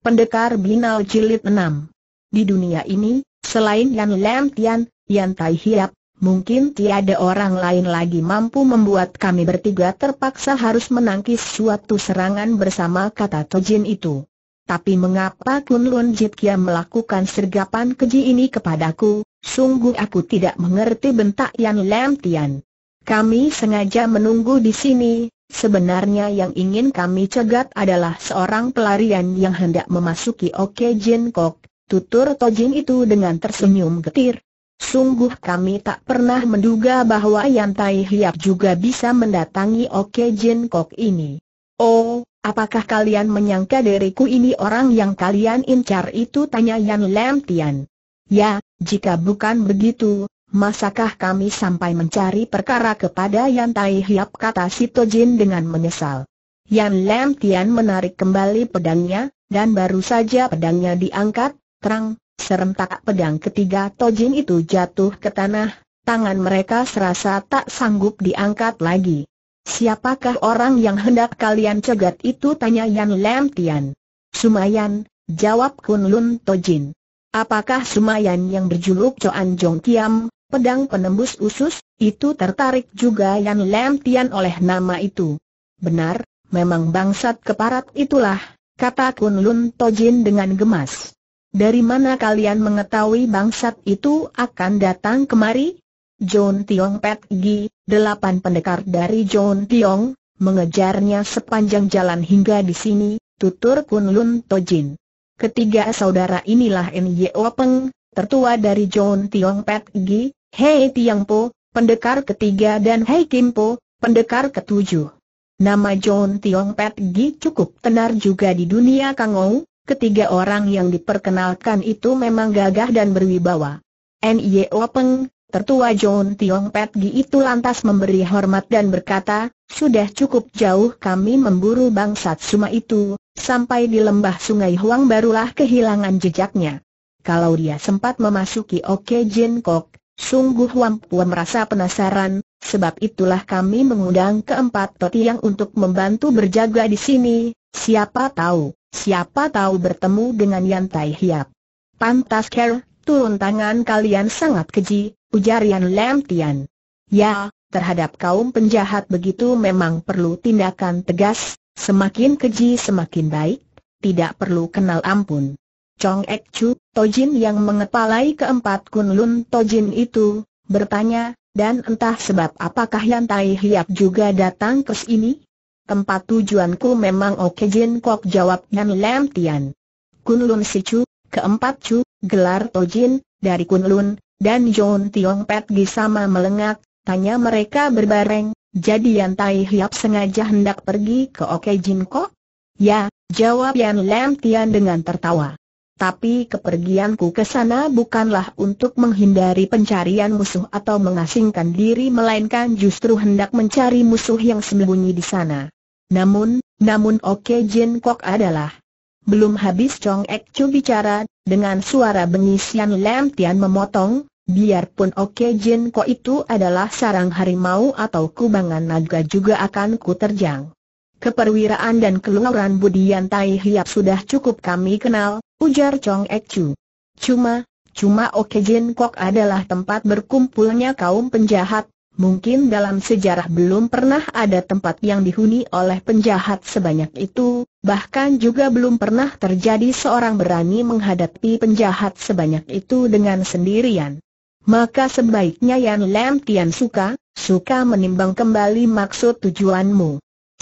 Pendekar Binal Jilid 6 Di dunia ini, selain Yan Lam Tian, Yan Tai Hiap, mungkin tiada orang lain lagi mampu membuat kami bertiga terpaksa harus menangkis suatu serangan bersama kata Tojin itu. Tapi mengapa Kun Lun Jit Kia melakukan sergapan keji ini kepadaku, sungguh aku tidak mengerti bentak Yan Lam Tian. Kami sengaja menunggu di sini, Sebenarnya yang ingin kami cegat adalah seorang pelarian yang hendak memasuki Oke Jin Kok, tutur Tojin itu dengan tersenyum getir. Sungguh kami tak pernah menduga bahwa Yan Tai Hiap juga bisa mendatangi Oke Jin Kok ini. Oh, apakah kalian menyangka diriku ini orang yang kalian incar itu tanya Yan Lam Tian. Ya, jika bukan begitu, Masakah kami sampai mencari perkara kepada Yan Tai Hiap kata si Tojin dengan menyesal. Yan Lam Tian menarik kembali pedangnya, dan baru saja pedangnya diangkat, terang, serentak pedang ketiga Tojin itu jatuh ke tanah, tangan mereka serasa tak sanggup diangkat lagi. Siapakah orang yang hendak kalian cegat itu tanya Yan Lam Tian. Sumayan, jawab Kun Lun Tojin. Apakah Sumayan yang berjuluk Coan Jong Kiam, pedang penembus usus, itu tertarik juga Yan Lam Tian oleh nama itu. Benar, memang bangsat keparat itulah, kata Kun Lun Tojin dengan gemas. Dari mana kalian mengetahui bangsat itu akan datang kemari? John Tiong Pet Gi, delapan pendekar dari John Tiong, mengejarnya sepanjang jalan hingga di sini, tutur Kun Lun Tojin. Ketiga saudara inilah Nyo Peng, tertua dari John Tiong Pet Gi, Hei Tiang Po, pendekar ketiga dan Hei Kim Po, pendekar ketujuh. Nama John Tiong Pet Gi cukup tenar juga di dunia Kang Kangou, ketiga orang yang diperkenalkan itu memang gagah dan berwibawa. O Peng, tertua John Tiong Pet Gi itu lantas memberi hormat dan berkata, sudah cukup jauh kami memburu bangsat Suma itu, sampai di lembah sungai Huang barulah kehilangan jejaknya. Kalau dia sempat memasuki Oke Jin Kok, Sungguh Wam Puan merasa penasaran, sebab itulah kami mengundang keempat yang untuk membantu berjaga di sini, siapa tahu, siapa tahu bertemu dengan Yan Tai Hiap. Pantas Ker, turun tangan kalian sangat keji, ujar Yan Lam Tian. Ya, terhadap kaum penjahat begitu memang perlu tindakan tegas, semakin keji semakin baik, tidak perlu kenal ampun. Chong Ek Chu, Tojin yang mengepalai keempat Kunlun Tojin itu, bertanya, dan entah sebab apakah Yan Tai Hiap juga datang ke sini? Tempat tujuanku memang Oke Jin Kok jawab Yan Lam Tian. Kunlun Si Chu, keempat Chu, gelar Tojin, dari Kunlun, dan John Tiong Pet Gi sama melengak, tanya mereka berbareng, jadi Yan Tai Hiap sengaja hendak pergi ke Oke Jin Kok? Ya, jawab Yan Lam Tian dengan tertawa tapi kepergianku ke sana bukanlah untuk menghindari pencarian musuh atau mengasingkan diri melainkan justru hendak mencari musuh yang sembunyi di sana. Namun, namun Oke Jin Kok adalah belum habis Chong Ek Chu bicara, dengan suara bengisian Lam Tian memotong, biarpun Oke Jin Kok itu adalah sarang harimau atau kubangan naga juga akan ku terjang. Keperwiraan dan keluaran Budian Tai Hiap sudah cukup kami kenal, ujar Chong Ek Chu. Cuma, cuma Jin Kok adalah tempat berkumpulnya kaum penjahat, mungkin dalam sejarah belum pernah ada tempat yang dihuni oleh penjahat sebanyak itu, bahkan juga belum pernah terjadi seorang berani menghadapi penjahat sebanyak itu dengan sendirian. Maka sebaiknya Yan Lam Tian suka, suka menimbang kembali maksud tujuanmu.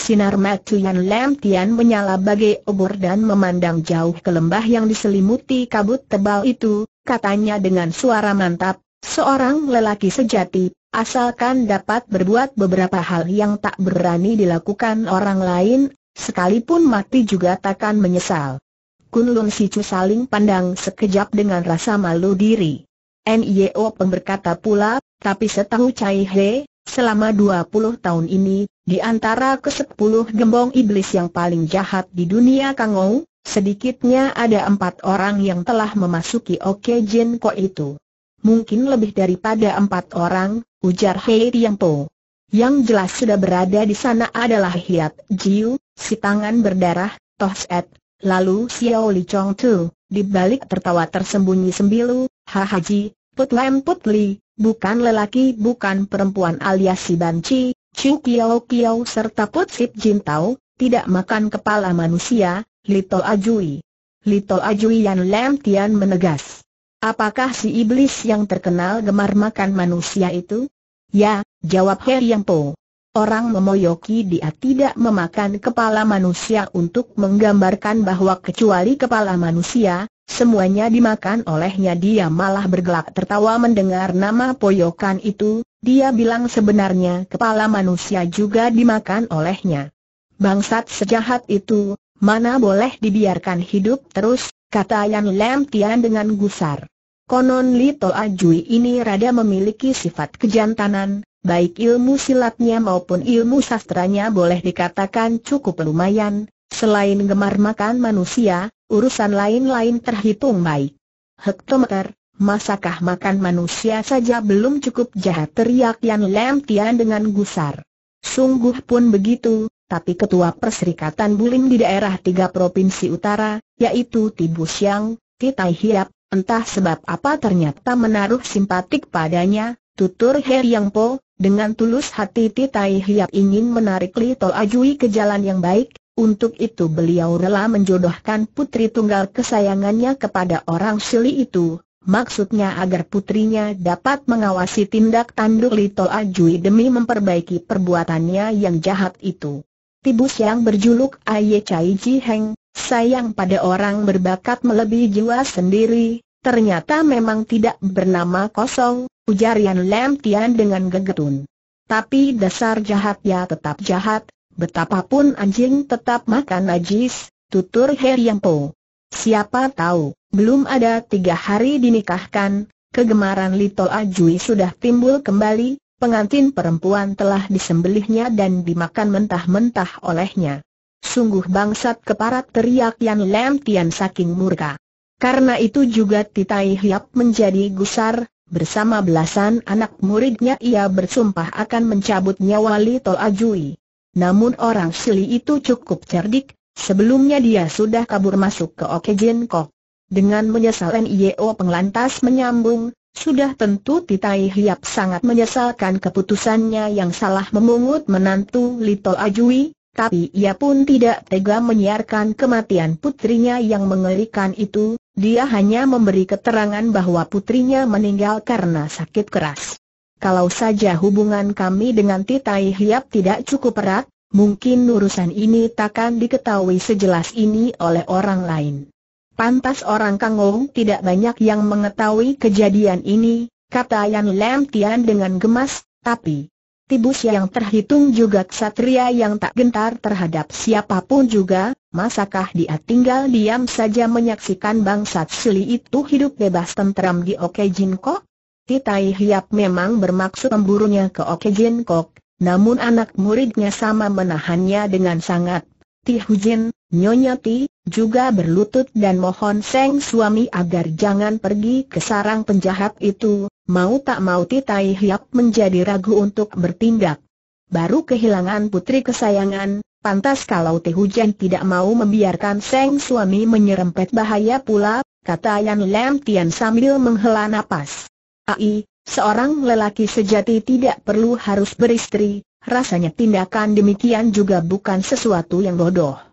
Sinar mata Yan Lam menyala bagai obor dan memandang jauh ke lembah yang diselimuti kabut tebal itu, katanya dengan suara mantap, seorang lelaki sejati, asalkan dapat berbuat beberapa hal yang tak berani dilakukan orang lain, sekalipun mati juga takkan menyesal. Kunlun Sicu saling pandang sekejap dengan rasa malu diri. NIO pemberkata pula, tapi setahu Cai He, selama puluh tahun ini, di antara kesepuluh gembong iblis yang paling jahat di dunia Kangou, sedikitnya ada empat orang yang telah memasuki Oke Jin Ko itu. Mungkin lebih daripada empat orang, ujar Hei Po. Yang jelas sudah berada di sana adalah Hiat Jiu, si tangan berdarah, Toh Set, lalu Xiao Li Chong Tu, di balik tertawa tersembunyi sembilu, Hahaji, Put Lam Put Li, bukan lelaki bukan perempuan alias si Banci, Ching Kiao Kiao serta Put Sip Jin Tao, tidak makan kepala manusia, Lito Ajui. Lito Ajui Yan Lam Tian menegas. Apakah si iblis yang terkenal gemar makan manusia itu? Ya, jawab He Yang Po. Orang memoyoki dia tidak memakan kepala manusia untuk menggambarkan bahwa kecuali kepala manusia, semuanya dimakan olehnya dia malah bergelak tertawa mendengar nama poyokan itu, dia bilang sebenarnya kepala manusia juga dimakan olehnya. Bangsat sejahat itu, mana boleh dibiarkan hidup terus, kata Yan Lam Tian dengan gusar. Konon Li Ajui ini rada memiliki sifat kejantanan, baik ilmu silatnya maupun ilmu sastranya boleh dikatakan cukup lumayan, selain gemar makan manusia, urusan lain-lain terhitung baik. Hektometer, Masakah makan manusia saja belum cukup jahat teriak Yan Lam Tian dengan gusar. Sungguh pun begitu, tapi Ketua Perserikatan buling di daerah tiga provinsi utara, yaitu Tibu Siang, Titai Hiap, entah sebab apa ternyata menaruh simpatik padanya, tutur He Yang Po, dengan tulus hati Titai Hiap ingin menarik Li Tol Ajui ke jalan yang baik, untuk itu beliau rela menjodohkan putri tunggal kesayangannya kepada orang Sili itu, maksudnya agar putrinya dapat mengawasi tindak tanduk Lito Ajui demi memperbaiki perbuatannya yang jahat itu. Tibus yang berjuluk Aye Chai Ji Heng, sayang pada orang berbakat melebihi jiwa sendiri, ternyata memang tidak bernama kosong, ujar Yan Lam Tian dengan gegetun. Tapi dasar jahat ya tetap jahat, betapapun anjing tetap makan najis, tutur Heri Yang Po. Siapa tahu, belum ada tiga hari dinikahkan, kegemaran Little Ajui sudah timbul kembali, pengantin perempuan telah disembelihnya dan dimakan mentah-mentah olehnya. Sungguh bangsat keparat teriak Yan Lam Tian saking murka. Karena itu juga Titai Hiap menjadi gusar, bersama belasan anak muridnya ia bersumpah akan mencabut nyawa Tol Ajui. Namun orang Sili itu cukup cerdik, sebelumnya dia sudah kabur masuk ke Okejin Kok. Dengan menyesal NIO penglantas menyambung, sudah tentu Titai Hiap sangat menyesalkan keputusannya yang salah memungut menantu Lito Ajui, tapi ia pun tidak tega menyiarkan kematian putrinya yang mengerikan itu, dia hanya memberi keterangan bahwa putrinya meninggal karena sakit keras. Kalau saja hubungan kami dengan Titai Hiap tidak cukup erat, mungkin urusan ini takkan diketahui sejelas ini oleh orang lain. Pantas orang Ong tidak banyak yang mengetahui kejadian ini, kata Yan Lam Tian dengan gemas, tapi Tibus yang terhitung juga ksatria yang tak gentar terhadap siapapun juga, masakah dia tinggal diam saja menyaksikan bangsat Sili itu hidup bebas tentram di Jin Kok? Titai Hiap memang bermaksud memburunya ke Jin Kok, namun anak muridnya sama menahannya dengan sangat. Ti Nyonya Ti, juga berlutut dan mohon Seng suami agar jangan pergi ke sarang penjahat itu, mau tak mau Titai Hiap menjadi ragu untuk bertindak. Baru kehilangan putri kesayangan, pantas kalau Teh Hujan tidak mau membiarkan Seng suami menyerempet bahaya pula, kata Yan Lam Tian sambil menghela napas. Ai, seorang lelaki sejati tidak perlu harus beristri, rasanya tindakan demikian juga bukan sesuatu yang bodoh.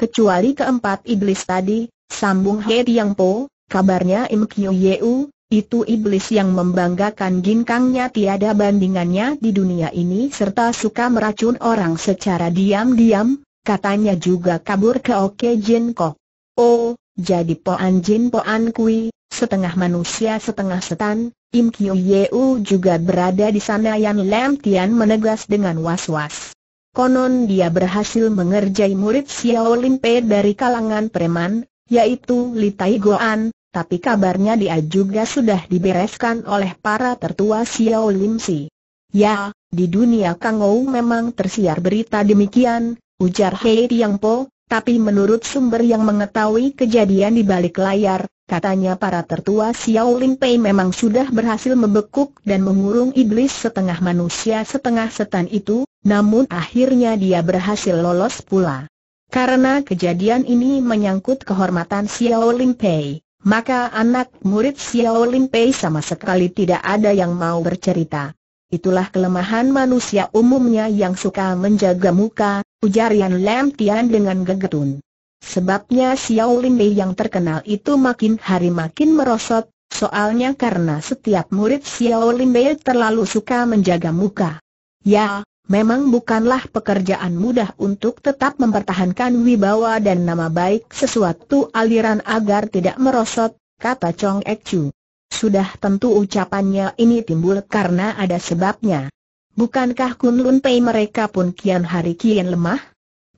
Kecuali keempat iblis tadi, sambung He Tiang Po, kabarnya Im kyo Yeu, itu iblis yang membanggakan ginkangnya tiada bandingannya di dunia ini serta suka meracun orang secara diam-diam, katanya juga kabur ke Oke Jin Kok. Oh, jadi Poan Jin Poan Kui, setengah manusia setengah setan, Im kyo Yeu juga berada di sana Yang Lam Tian menegas dengan was-was. Konon dia berhasil mengerjai murid Xiao Lin Pei dari kalangan preman, yaitu Li Tai Goan, tapi kabarnya dia juga sudah dibereskan oleh para tertua Xiao Lin Si. Ya, di dunia Kangou memang tersiar berita demikian, ujar Hei Tiang Po, tapi menurut sumber yang mengetahui kejadian di balik layar, katanya para tertua Xiao Lin Pei memang sudah berhasil membekuk dan mengurung iblis setengah manusia setengah setan itu, namun akhirnya dia berhasil lolos pula. Karena kejadian ini menyangkut kehormatan Xiao Lim Pei, maka anak murid Xiao Lim Pei sama sekali tidak ada yang mau bercerita. Itulah kelemahan manusia umumnya yang suka menjaga muka, ujar Yan Lam Tian dengan gegetun. Sebabnya Xiao Lin Pei yang terkenal itu makin hari makin merosot, soalnya karena setiap murid Xiao Lin Pei terlalu suka menjaga muka. Ya, Memang bukanlah pekerjaan mudah untuk tetap mempertahankan wibawa dan nama baik sesuatu aliran agar tidak merosot, kata Chong Ek Chu. Sudah tentu ucapannya ini timbul karena ada sebabnya. Bukankah Kun Lun Pei mereka pun kian hari kian lemah?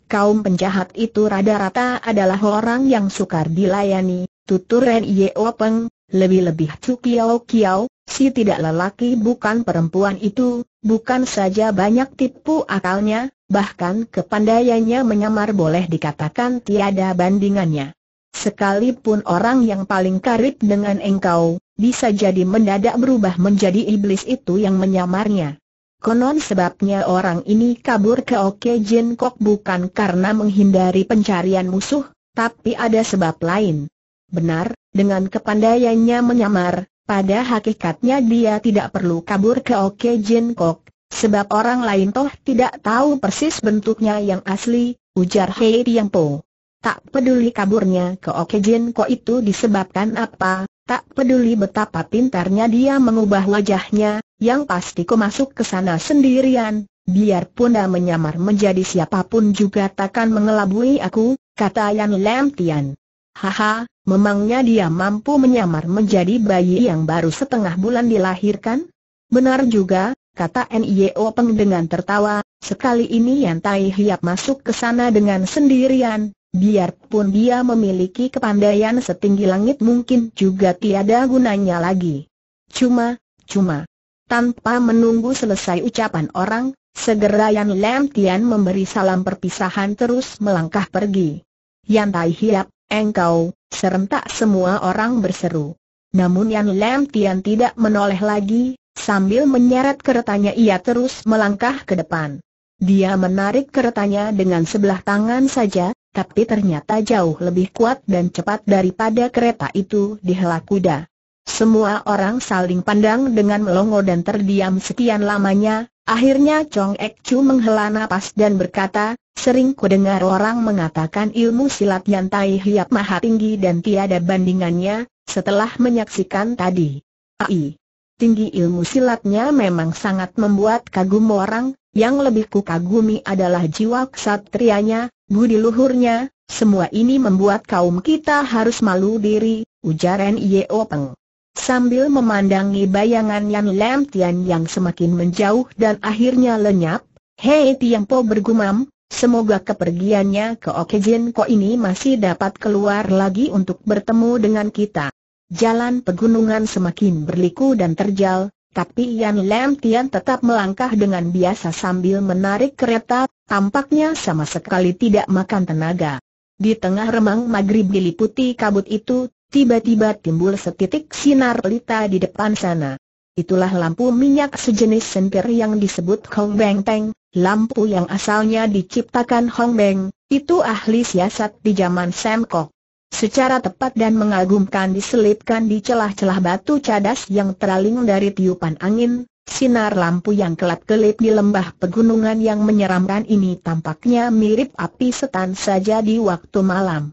Kaum penjahat itu rada-rata adalah orang yang sukar dilayani, tutur Nio Peng, lebih-lebih Chu Kiao Kiao, si tidak lelaki bukan perempuan itu, bukan saja banyak tipu akalnya, bahkan kepandaiannya menyamar boleh dikatakan tiada bandingannya. Sekalipun orang yang paling karib dengan engkau, bisa jadi mendadak berubah menjadi iblis itu yang menyamarnya. Konon sebabnya orang ini kabur ke Oke Jin Kok bukan karena menghindari pencarian musuh, tapi ada sebab lain. Benar, dengan kepandaiannya menyamar, pada hakikatnya dia tidak perlu kabur ke Oke Jin Kok, sebab orang lain toh tidak tahu persis bentuknya yang asli, ujar Hei Yang Po. Tak peduli kaburnya ke Oke Jin Kok itu disebabkan apa, tak peduli betapa pintarnya dia mengubah wajahnya, yang pasti ku masuk ke sana sendirian, biarpun dia menyamar menjadi siapapun juga takkan mengelabui aku, kata Yan Lam Tian. Haha, Memangnya dia mampu menyamar menjadi bayi yang baru setengah bulan dilahirkan? Benar juga, kata N.I.O. Peng dengan tertawa, sekali ini Yan Tai Hiap masuk ke sana dengan sendirian, biarpun dia memiliki kepandaian setinggi langit mungkin juga tiada gunanya lagi. Cuma, cuma. Tanpa menunggu selesai ucapan orang, segera Yan Lam Tian memberi salam perpisahan terus melangkah pergi. Yan Tai Hiap, engkau, serentak semua orang berseru. Namun Yan Lam Tian tidak menoleh lagi, sambil menyeret keretanya ia terus melangkah ke depan. Dia menarik keretanya dengan sebelah tangan saja, tapi ternyata jauh lebih kuat dan cepat daripada kereta itu dihela kuda. Semua orang saling pandang dengan melongo dan terdiam sekian lamanya, Akhirnya Chong Ek Chu menghela nafas dan berkata, sering ku dengar orang mengatakan ilmu silat yang Tai Hiap maha tinggi dan tiada bandingannya, setelah menyaksikan tadi. Ai, tinggi ilmu silatnya memang sangat membuat kagum orang, yang lebih ku kagumi adalah jiwa ksatrianya, budi luhurnya, semua ini membuat kaum kita harus malu diri, ujar N.I.O. Peng. Sambil memandangi bayangan Yan Lam Tian yang semakin menjauh dan akhirnya lenyap, Hei Po bergumam, semoga kepergiannya ke Okejin Ko ini masih dapat keluar lagi untuk bertemu dengan kita. Jalan pegunungan semakin berliku dan terjal, tapi Yan Lam Tian tetap melangkah dengan biasa sambil menarik kereta, tampaknya sama sekali tidak makan tenaga. Di tengah remang maghrib diliputi kabut itu, tiba-tiba timbul setitik sinar pelita di depan sana. Itulah lampu minyak sejenis sentir yang disebut Hong Beng Teng, lampu yang asalnya diciptakan Hong Beng, itu ahli siasat di zaman Sam Kok. Secara tepat dan mengagumkan diselipkan di celah-celah batu cadas yang teraling dari tiupan angin, sinar lampu yang kelap-kelip di lembah pegunungan yang menyeramkan ini tampaknya mirip api setan saja di waktu malam.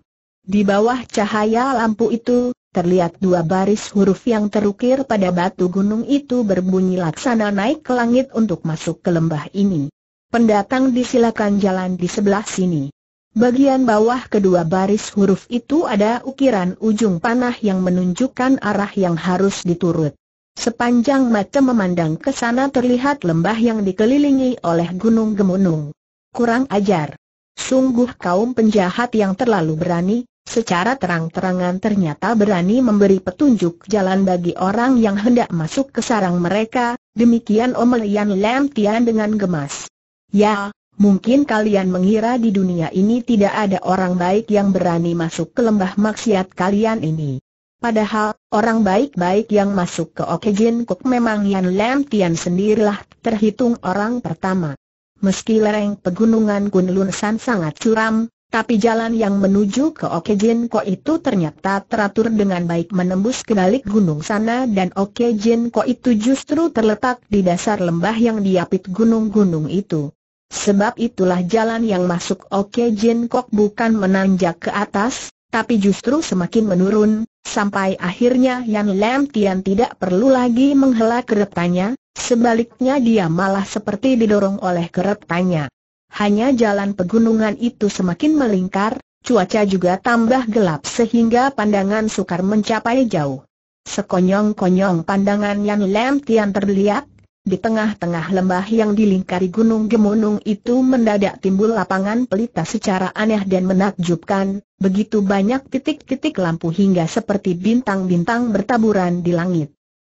Di bawah cahaya lampu itu, terlihat dua baris huruf yang terukir pada batu gunung itu berbunyi laksana naik ke langit untuk masuk ke lembah ini. Pendatang disilakan jalan di sebelah sini. Bagian bawah kedua baris huruf itu ada ukiran ujung panah yang menunjukkan arah yang harus diturut. Sepanjang mata memandang ke sana terlihat lembah yang dikelilingi oleh gunung gemunung. Kurang ajar. Sungguh kaum penjahat yang terlalu berani, secara terang-terangan ternyata berani memberi petunjuk jalan bagi orang yang hendak masuk ke sarang mereka, demikian Omelian Lam Tian dengan gemas. Ya, mungkin kalian mengira di dunia ini tidak ada orang baik yang berani masuk ke lembah maksiat kalian ini. Padahal, orang baik-baik yang masuk ke Jin Kuk memang Yan Lam Tian sendirilah terhitung orang pertama. Meski lereng pegunungan Kunlun San sangat curam, tapi jalan yang menuju ke Okejin Ko itu ternyata teratur dengan baik menembus ke balik gunung sana dan Okejin Ko itu justru terletak di dasar lembah yang diapit gunung-gunung itu. Sebab itulah jalan yang masuk Okejin Kok bukan menanjak ke atas, tapi justru semakin menurun, sampai akhirnya Yan Lam Tian tidak perlu lagi menghela keretanya, sebaliknya dia malah seperti didorong oleh keretanya. Hanya jalan pegunungan itu semakin melingkar, cuaca juga tambah gelap sehingga pandangan sukar mencapai jauh. Sekonyong-konyong pandangan yang Lam terlihat, di tengah-tengah lembah yang dilingkari gunung gemunung itu mendadak timbul lapangan pelita secara aneh dan menakjubkan, begitu banyak titik-titik lampu hingga seperti bintang-bintang bertaburan di langit.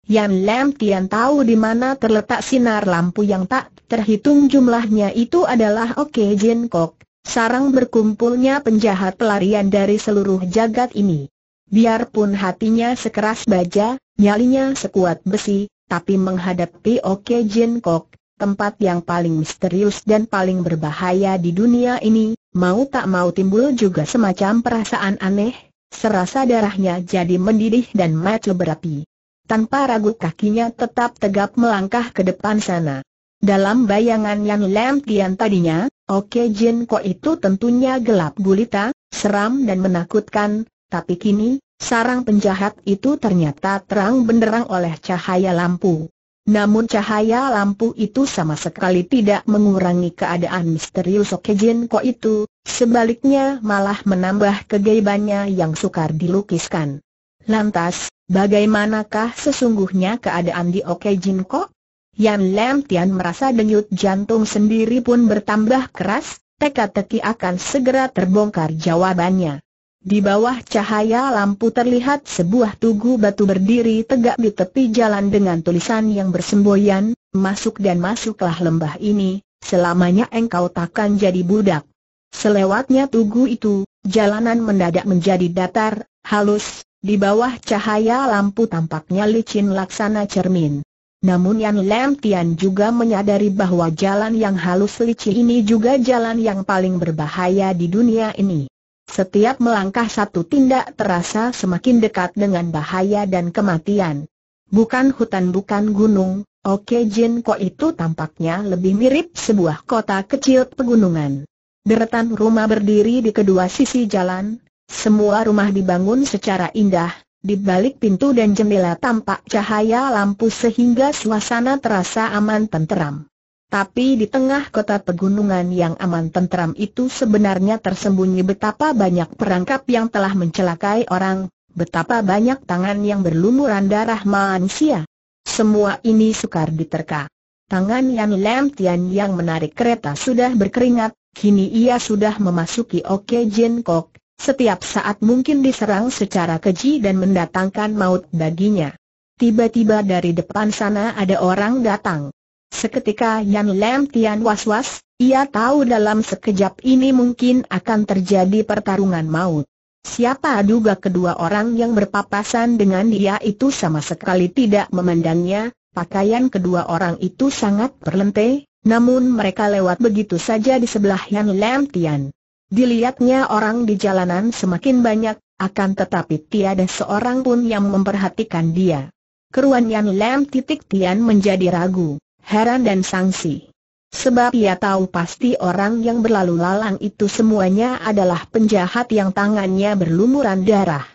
Yan Lam Tian tahu di mana terletak sinar lampu yang tak terhitung jumlahnya itu adalah Oke Jin Kok, sarang berkumpulnya penjahat pelarian dari seluruh jagat ini. Biarpun hatinya sekeras baja, nyalinya sekuat besi, tapi menghadapi Oke Jin Kok, tempat yang paling misterius dan paling berbahaya di dunia ini, mau tak mau timbul juga semacam perasaan aneh, serasa darahnya jadi mendidih dan mata berapi tanpa ragu kakinya tetap tegap melangkah ke depan sana. Dalam bayangan yang Lam tadinya, Oke Jin Ko itu tentunya gelap gulita, seram dan menakutkan, tapi kini, sarang penjahat itu ternyata terang benderang oleh cahaya lampu. Namun cahaya lampu itu sama sekali tidak mengurangi keadaan misterius Oke Jin Ko itu, sebaliknya malah menambah kegaibannya yang sukar dilukiskan. Lantas, bagaimanakah sesungguhnya keadaan di Oke Jin Kok? Yan Lam Tian merasa denyut jantung sendiri pun bertambah keras, teka-teki akan segera terbongkar jawabannya. Di bawah cahaya lampu terlihat sebuah tugu batu berdiri tegak di tepi jalan dengan tulisan yang bersemboyan, masuk dan masuklah lembah ini, selamanya engkau takkan jadi budak. Selewatnya tugu itu, jalanan mendadak menjadi datar, halus, di bawah cahaya lampu tampaknya licin laksana cermin. Namun Yan Lam Tian juga menyadari bahwa jalan yang halus licin ini juga jalan yang paling berbahaya di dunia ini. Setiap melangkah satu tindak terasa semakin dekat dengan bahaya dan kematian. Bukan hutan bukan gunung, Oke Jin kok itu tampaknya lebih mirip sebuah kota kecil pegunungan. Deretan rumah berdiri di kedua sisi jalan, semua rumah dibangun secara indah, di balik pintu dan jendela tampak cahaya lampu sehingga suasana terasa aman tenteram. Tapi di tengah kota pegunungan yang aman tenteram itu sebenarnya tersembunyi betapa banyak perangkap yang telah mencelakai orang, betapa banyak tangan yang berlumuran darah manusia. Semua ini sukar diterka. Tangan Yan Lam Tian yang menarik kereta sudah berkeringat, kini ia sudah memasuki Oke Jin Kok, setiap saat mungkin diserang secara keji dan mendatangkan maut baginya. Tiba-tiba dari depan sana ada orang datang. Seketika Yan Lam Tian was-was, ia tahu dalam sekejap ini mungkin akan terjadi pertarungan maut. Siapa duga kedua orang yang berpapasan dengan dia itu sama sekali tidak memandangnya, pakaian kedua orang itu sangat berlente, namun mereka lewat begitu saja di sebelah Yan Lam Tian. Dilihatnya orang di jalanan semakin banyak, akan tetapi tiada seorang pun yang memperhatikan dia. Keruan Yan Lam titik Tian menjadi ragu, heran dan sangsi. Sebab ia tahu pasti orang yang berlalu lalang itu semuanya adalah penjahat yang tangannya berlumuran darah.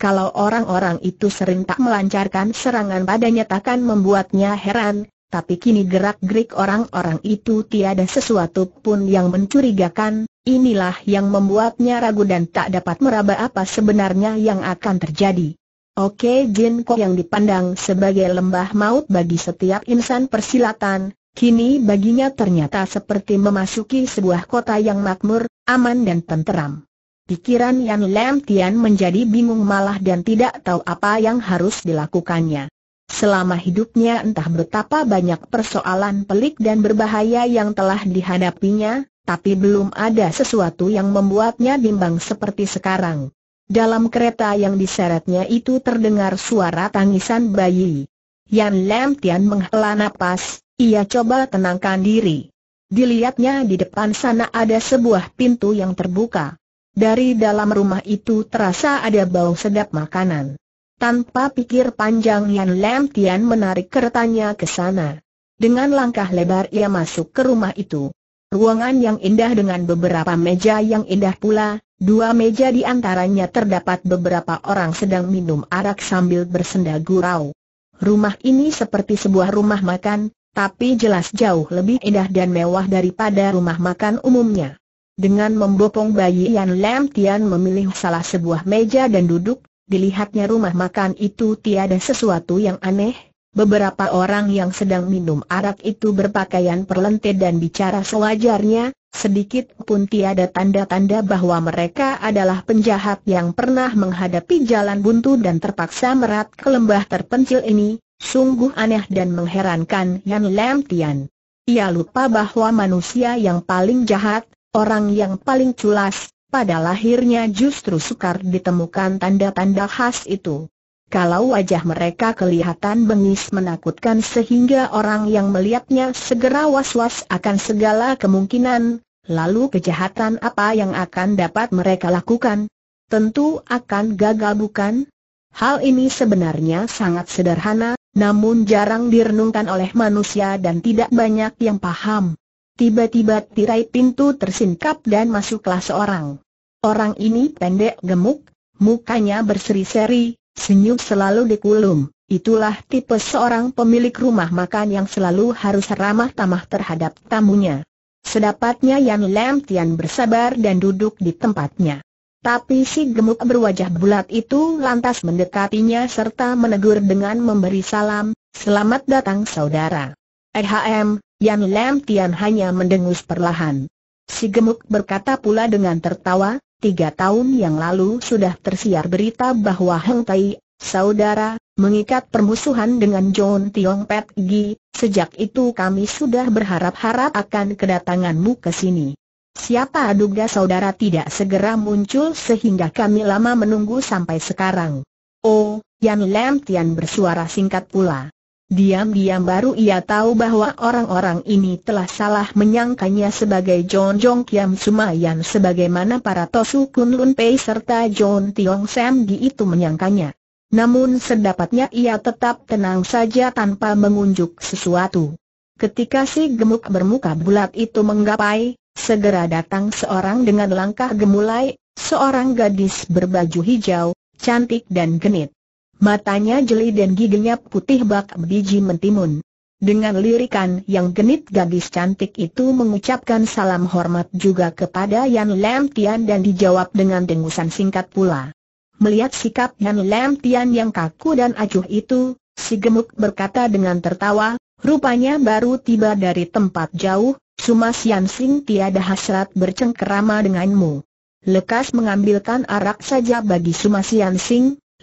Kalau orang-orang itu sering tak melancarkan serangan padanya takkan membuatnya heran, tapi kini gerak-gerik orang-orang itu tiada sesuatu pun yang mencurigakan, Inilah yang membuatnya ragu dan tak dapat meraba apa sebenarnya yang akan terjadi. Oke Jin Ko yang dipandang sebagai lembah maut bagi setiap insan persilatan, kini baginya ternyata seperti memasuki sebuah kota yang makmur, aman dan tenteram. Pikiran Yan Lam Tian menjadi bingung malah dan tidak tahu apa yang harus dilakukannya. Selama hidupnya entah betapa banyak persoalan pelik dan berbahaya yang telah dihadapinya, tapi belum ada sesuatu yang membuatnya bimbang seperti sekarang. Dalam kereta yang diseretnya itu terdengar suara tangisan bayi. Yan Lam Tian menghela napas, ia coba tenangkan diri. Dilihatnya di depan sana ada sebuah pintu yang terbuka. Dari dalam rumah itu terasa ada bau sedap makanan. Tanpa pikir panjang Yan Lam Tian menarik keretanya ke sana. Dengan langkah lebar ia masuk ke rumah itu ruangan yang indah dengan beberapa meja yang indah pula, dua meja di antaranya terdapat beberapa orang sedang minum arak sambil bersenda gurau. Rumah ini seperti sebuah rumah makan, tapi jelas jauh lebih indah dan mewah daripada rumah makan umumnya. Dengan membopong bayi Yan Lam Tian memilih salah sebuah meja dan duduk, dilihatnya rumah makan itu tiada sesuatu yang aneh, Beberapa orang yang sedang minum arak itu berpakaian perlente dan bicara sewajarnya, sedikit pun tiada tanda-tanda bahwa mereka adalah penjahat yang pernah menghadapi jalan buntu dan terpaksa merat ke lembah terpencil ini, sungguh aneh dan mengherankan Yan Lam Tian. Ia lupa bahwa manusia yang paling jahat, orang yang paling culas, pada lahirnya justru sukar ditemukan tanda-tanda khas itu kalau wajah mereka kelihatan bengis menakutkan sehingga orang yang melihatnya segera was-was akan segala kemungkinan, lalu kejahatan apa yang akan dapat mereka lakukan? Tentu akan gagal bukan? Hal ini sebenarnya sangat sederhana, namun jarang direnungkan oleh manusia dan tidak banyak yang paham. Tiba-tiba tirai pintu tersingkap dan masuklah seorang. Orang ini pendek gemuk, mukanya berseri-seri, Senyum selalu dikulum, itulah tipe seorang pemilik rumah makan yang selalu harus ramah tamah terhadap tamunya. Sedapatnya Yan Lam Tian bersabar dan duduk di tempatnya. Tapi si gemuk berwajah bulat itu lantas mendekatinya serta menegur dengan memberi salam, selamat datang saudara. EHM, Yan Lam Tian hanya mendengus perlahan. Si gemuk berkata pula dengan tertawa, tiga tahun yang lalu sudah tersiar berita bahwa Heng Tai, saudara, mengikat permusuhan dengan John Tiong Pet Gi, sejak itu kami sudah berharap-harap akan kedatanganmu ke sini. Siapa duga saudara tidak segera muncul sehingga kami lama menunggu sampai sekarang. Oh, Yan Lam Tian bersuara singkat pula. Diam-diam baru ia tahu bahwa orang-orang ini telah salah menyangkanya sebagai John Jong Kiam Sumayan sebagaimana para Tosu Kun Lun Pei serta John Tiong Sam Gi itu menyangkanya. Namun sedapatnya ia tetap tenang saja tanpa mengunjuk sesuatu. Ketika si gemuk bermuka bulat itu menggapai, segera datang seorang dengan langkah gemulai, seorang gadis berbaju hijau, cantik dan genit. Matanya jeli dan giginya putih bak biji mentimun. Dengan lirikan yang genit gadis cantik itu mengucapkan salam hormat juga kepada Yan Lam Tian dan dijawab dengan dengusan singkat pula. Melihat sikap Yan Lam Tian yang kaku dan acuh itu, si gemuk berkata dengan tertawa, rupanya baru tiba dari tempat jauh, Suma Sian Sing tiada hasrat bercengkerama denganmu. Lekas mengambilkan arak saja bagi Suma Sian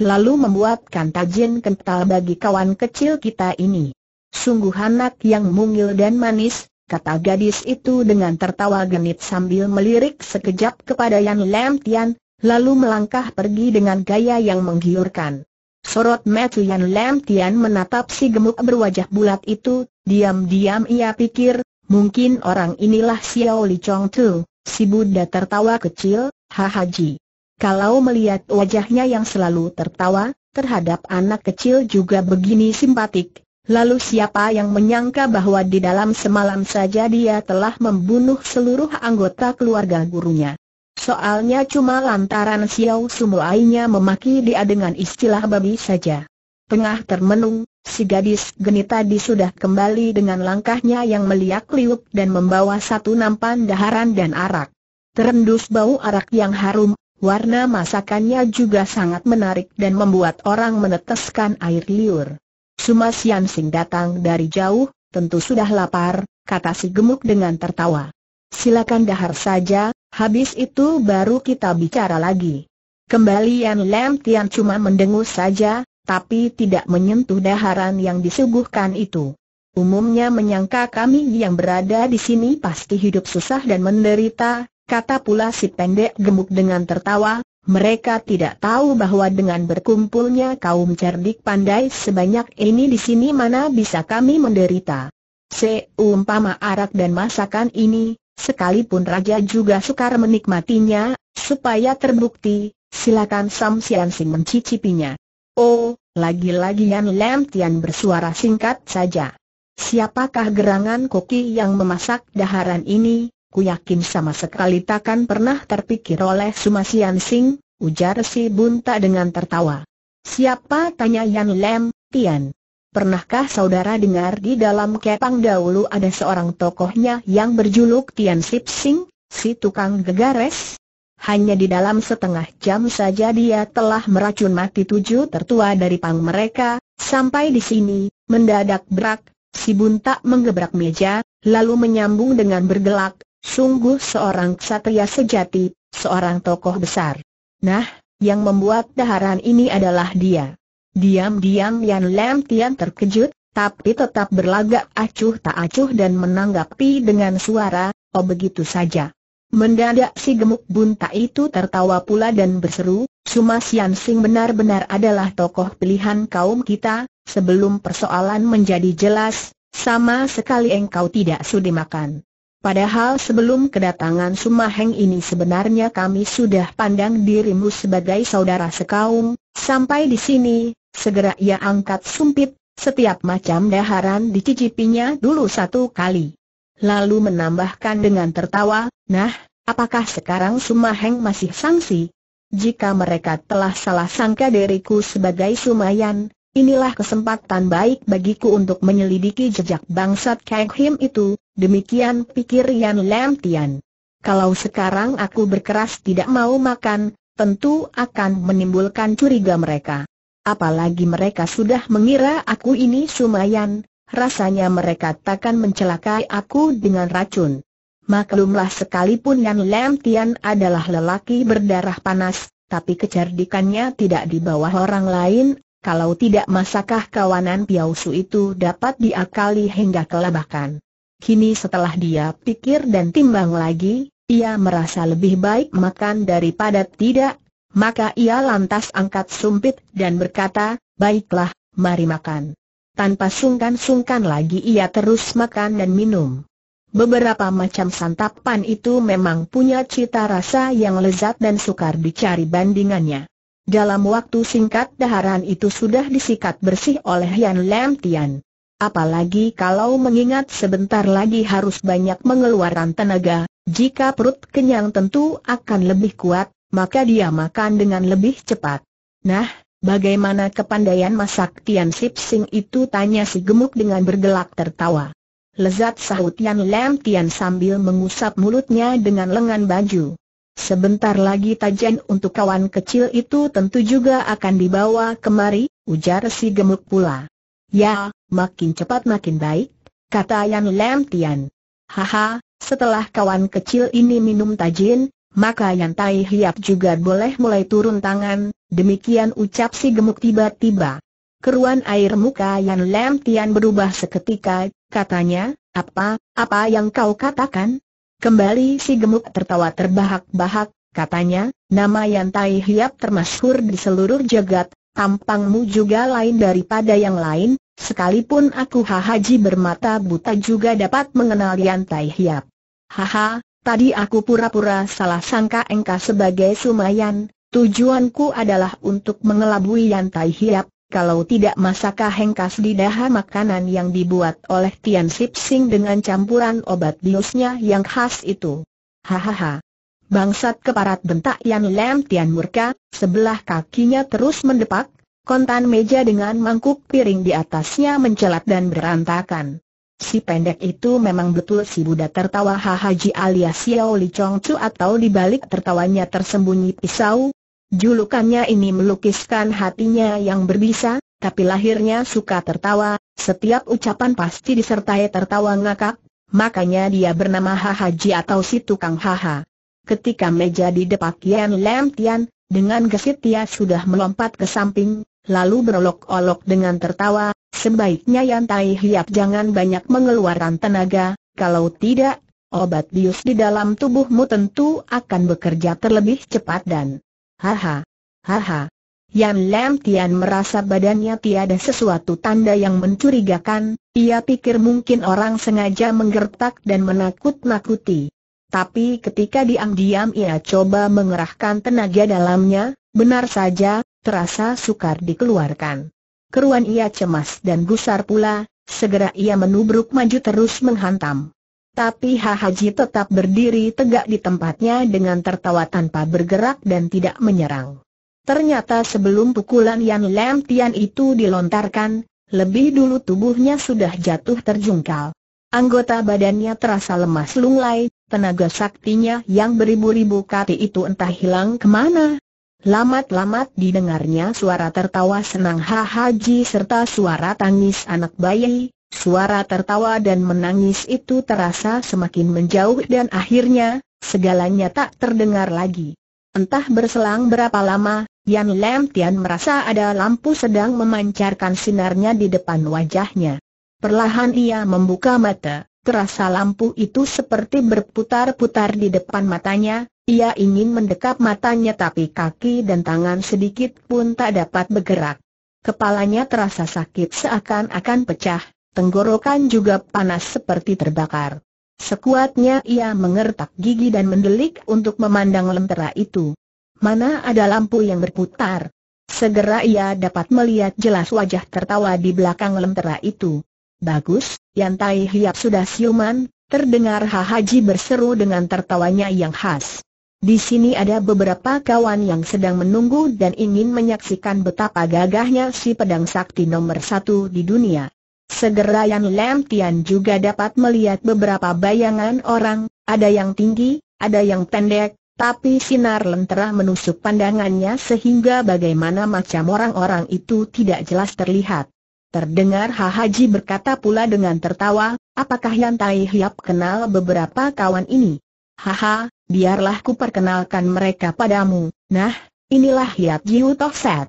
lalu membuatkan tajin kental bagi kawan kecil kita ini. Sungguh anak yang mungil dan manis, kata gadis itu dengan tertawa genit sambil melirik sekejap kepada Yan Lam Tian, lalu melangkah pergi dengan gaya yang menggiurkan. Sorot mata Yan Lam Tian menatap si gemuk berwajah bulat itu, diam-diam ia pikir, mungkin orang inilah Xiao Li Chong Tu, si Buddha tertawa kecil, hahaji. Kalau melihat wajahnya yang selalu tertawa, terhadap anak kecil juga begini simpatik, lalu siapa yang menyangka bahwa di dalam semalam saja dia telah membunuh seluruh anggota keluarga gurunya. Soalnya cuma lantaran Xiao Sumuainya memaki dia dengan istilah babi saja. Tengah termenung, si gadis geni tadi sudah kembali dengan langkahnya yang meliak liuk dan membawa satu nampan daharan dan arak. Terendus bau arak yang harum, Warna masakannya juga sangat menarik dan membuat orang meneteskan air liur. Suma Sian Sing datang dari jauh, tentu sudah lapar, kata si gemuk dengan tertawa. Silakan dahar saja, habis itu baru kita bicara lagi. Kembali Yan Lam Tian cuma mendengus saja, tapi tidak menyentuh daharan yang disuguhkan itu. Umumnya menyangka kami yang berada di sini pasti hidup susah dan menderita, kata pula si pendek gemuk dengan tertawa, mereka tidak tahu bahwa dengan berkumpulnya kaum cerdik pandai sebanyak ini di sini mana bisa kami menderita. Seumpama arak dan masakan ini, sekalipun raja juga sukar menikmatinya, supaya terbukti, silakan Sam Sian Sing mencicipinya. Oh, lagi-lagi Yan Lam Tian bersuara singkat saja. Siapakah gerangan koki yang memasak daharan ini, ku yakin sama sekali takkan pernah terpikir oleh Sumasian Sing, ujar si Bunta dengan tertawa. Siapa tanya Yan Lem, Tian? Pernahkah saudara dengar di dalam kepang dahulu ada seorang tokohnya yang berjuluk Tian Sip Sing, si tukang gegares? Hanya di dalam setengah jam saja dia telah meracun mati tujuh tertua dari pang mereka, sampai di sini, mendadak berak, si Bunta menggebrak meja, lalu menyambung dengan bergelak, Sungguh seorang ksatria sejati, seorang tokoh besar. Nah, yang membuat daharan ini adalah dia. Diam-diam Yan Lam Tian terkejut, tapi tetap berlagak acuh tak acuh dan menanggapi dengan suara, oh begitu saja. Mendadak si gemuk bunta itu tertawa pula dan berseru, Suma Sian Sing benar-benar adalah tokoh pilihan kaum kita, sebelum persoalan menjadi jelas, sama sekali engkau tidak sudi makan. Padahal sebelum kedatangan Sumaheng ini sebenarnya kami sudah pandang dirimu sebagai saudara sekaum, sampai di sini, segera ia angkat sumpit, setiap macam daharan dicicipinya dulu satu kali. Lalu menambahkan dengan tertawa, nah, apakah sekarang Sumaheng masih sangsi? Jika mereka telah salah sangka diriku sebagai Sumayan, Inilah kesempatan baik bagiku untuk menyelidiki jejak bangsat Kang Him itu, demikian pikir Yan Lam Tian. Kalau sekarang aku berkeras tidak mau makan, tentu akan menimbulkan curiga mereka. Apalagi mereka sudah mengira aku ini Sumayan, rasanya mereka takkan mencelakai aku dengan racun. Maklumlah sekalipun Yan Lam Tian adalah lelaki berdarah panas, tapi kecerdikannya tidak di bawah orang lain, kalau tidak masakah kawanan Piausu itu dapat diakali hingga kelabakan. Kini setelah dia pikir dan timbang lagi, ia merasa lebih baik makan daripada tidak, maka ia lantas angkat sumpit dan berkata, baiklah, mari makan. Tanpa sungkan-sungkan lagi ia terus makan dan minum. Beberapa macam santapan itu memang punya cita rasa yang lezat dan sukar dicari bandingannya. Dalam waktu singkat daharan itu sudah disikat bersih oleh Yan Lam Tian. Apalagi kalau mengingat sebentar lagi harus banyak mengeluarkan tenaga, jika perut kenyang tentu akan lebih kuat, maka dia makan dengan lebih cepat. Nah, Bagaimana kepandaian masak Tian Sip Sing itu tanya si gemuk dengan bergelak tertawa. Lezat sahut Yan Lam Tian sambil mengusap mulutnya dengan lengan baju. Sebentar lagi tajen untuk kawan kecil itu tentu juga akan dibawa kemari, ujar si gemuk pula. Ya, makin cepat makin baik, kata Yan Lam Tian. Haha, setelah kawan kecil ini minum tajin, maka Yan Tai Hiap juga boleh mulai turun tangan, demikian ucap si gemuk tiba-tiba. Keruan air muka Yan Lam Tian berubah seketika, katanya, apa, apa yang kau katakan? Kembali si gemuk tertawa terbahak-bahak, katanya, nama Yan Tai Hiap termasyhur di seluruh jagat, tampangmu juga lain daripada yang lain, sekalipun aku hahaji bermata buta juga dapat mengenal Yan Tai Hiap. Haha, tadi aku pura-pura salah sangka engkau sebagai Sumayan, tujuanku adalah untuk mengelabui Yan Tai Hiap, kalau tidak masakah hengkas di dahan makanan yang dibuat oleh Tian Sip Sing dengan campuran obat biusnya yang khas itu. Hahaha. Bangsat keparat bentak Yan Lam Tian murka, sebelah kakinya terus mendepak, kontan meja dengan mangkuk piring di atasnya mencelat dan berantakan. Si pendek itu memang betul si Buddha tertawa hahaji alias Xiao Li Chong Chu atau dibalik tertawanya tersembunyi pisau, Julukannya ini melukiskan hatinya yang berbisa, tapi lahirnya suka tertawa, setiap ucapan pasti disertai tertawa ngakak, makanya dia bernama Hahaji atau si tukang haha. Ketika meja di depan Tian Lam Tian, dengan gesit dia sudah melompat ke samping, lalu berolok-olok dengan tertawa, sebaiknya Yan Tai Hiap jangan banyak mengeluarkan tenaga, kalau tidak, obat bius di dalam tubuhmu tentu akan bekerja terlebih cepat dan Haha. Haha. Yan Lam Tian merasa badannya tiada sesuatu tanda yang mencurigakan, ia pikir mungkin orang sengaja menggertak dan menakut-nakuti. Tapi ketika diam-diam ia coba mengerahkan tenaga dalamnya, benar saja, terasa sukar dikeluarkan. Keruan ia cemas dan gusar pula, segera ia menubruk maju terus menghantam. Tapi Haji tetap berdiri tegak di tempatnya dengan tertawa tanpa bergerak dan tidak menyerang. Ternyata sebelum pukulan yang Lam Tian itu dilontarkan, lebih dulu tubuhnya sudah jatuh terjungkal. Anggota badannya terasa lemas lunglai, tenaga saktinya yang beribu-ribu kali itu entah hilang kemana. Lamat-lamat didengarnya suara tertawa senang Hahaji Haji serta suara tangis anak bayi, Suara tertawa dan menangis itu terasa semakin menjauh dan akhirnya, segalanya tak terdengar lagi. Entah berselang berapa lama, Yan Lam Tian merasa ada lampu sedang memancarkan sinarnya di depan wajahnya. Perlahan ia membuka mata, terasa lampu itu seperti berputar-putar di depan matanya, ia ingin mendekap matanya tapi kaki dan tangan sedikit pun tak dapat bergerak. Kepalanya terasa sakit seakan-akan pecah, tenggorokan juga panas seperti terbakar. Sekuatnya ia mengertak gigi dan mendelik untuk memandang lentera itu. Mana ada lampu yang berputar? Segera ia dapat melihat jelas wajah tertawa di belakang lentera itu. Bagus, Tai Hiap sudah siuman, terdengar Haji berseru dengan tertawanya yang khas. Di sini ada beberapa kawan yang sedang menunggu dan ingin menyaksikan betapa gagahnya si pedang sakti nomor satu di dunia. Segera Yan Lam Tian juga dapat melihat beberapa bayangan orang, ada yang tinggi, ada yang pendek, tapi sinar lentera menusuk pandangannya sehingga bagaimana macam orang-orang itu tidak jelas terlihat. Terdengar Haji berkata pula dengan tertawa, apakah Yan Tai Hiap kenal beberapa kawan ini? Haha, biarlah ku perkenalkan mereka padamu, nah, inilah Hiap Jiu Tok Set.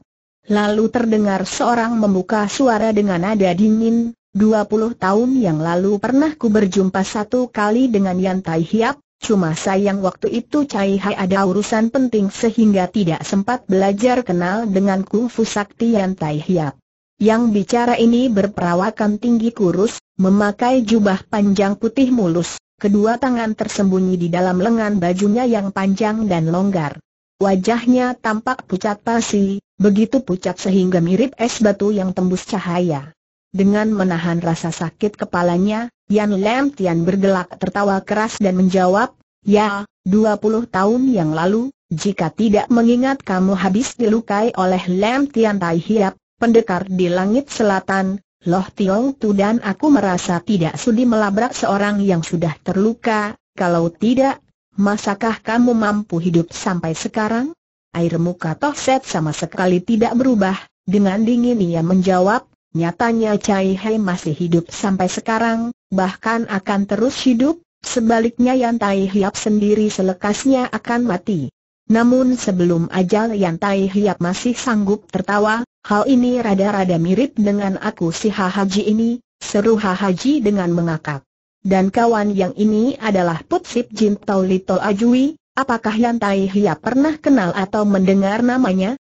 Lalu terdengar seorang membuka suara dengan nada dingin, Dua puluh tahun yang lalu pernah ku berjumpa satu kali dengan Yan Tai Hiap, cuma sayang waktu itu Cai Hai ada urusan penting sehingga tidak sempat belajar kenal dengan Kung Fu sakti Yan Tai Hiap. Yang bicara ini berperawakan tinggi kurus, memakai jubah panjang putih mulus, kedua tangan tersembunyi di dalam lengan bajunya yang panjang dan longgar. Wajahnya tampak pucat pasi, begitu pucat sehingga mirip es batu yang tembus cahaya. Dengan menahan rasa sakit kepalanya, Yan Lam Tian bergelak tertawa keras dan menjawab, Ya, 20 tahun yang lalu, jika tidak mengingat kamu habis dilukai oleh Lam Tian Tai Hiap, pendekar di langit selatan, Loh Tiong Tu dan aku merasa tidak sudi melabrak seorang yang sudah terluka, kalau tidak, Masakah kamu mampu hidup sampai sekarang? Air muka Tohset sama sekali tidak berubah, dengan dingin ia menjawab, nyatanya Cai Hei masih hidup sampai sekarang, bahkan akan terus hidup, sebaliknya Yan Tai Hiap sendiri selekasnya akan mati. Namun sebelum ajal Yan Tai Hiap masih sanggup tertawa, hal ini rada-rada mirip dengan aku si Hahaji ini, seru Hahaji dengan mengakak. Dan kawan yang ini adalah Putsip Jin Tau Lito Ajui, apakah Yantai pernah kenal atau mendengar namanya?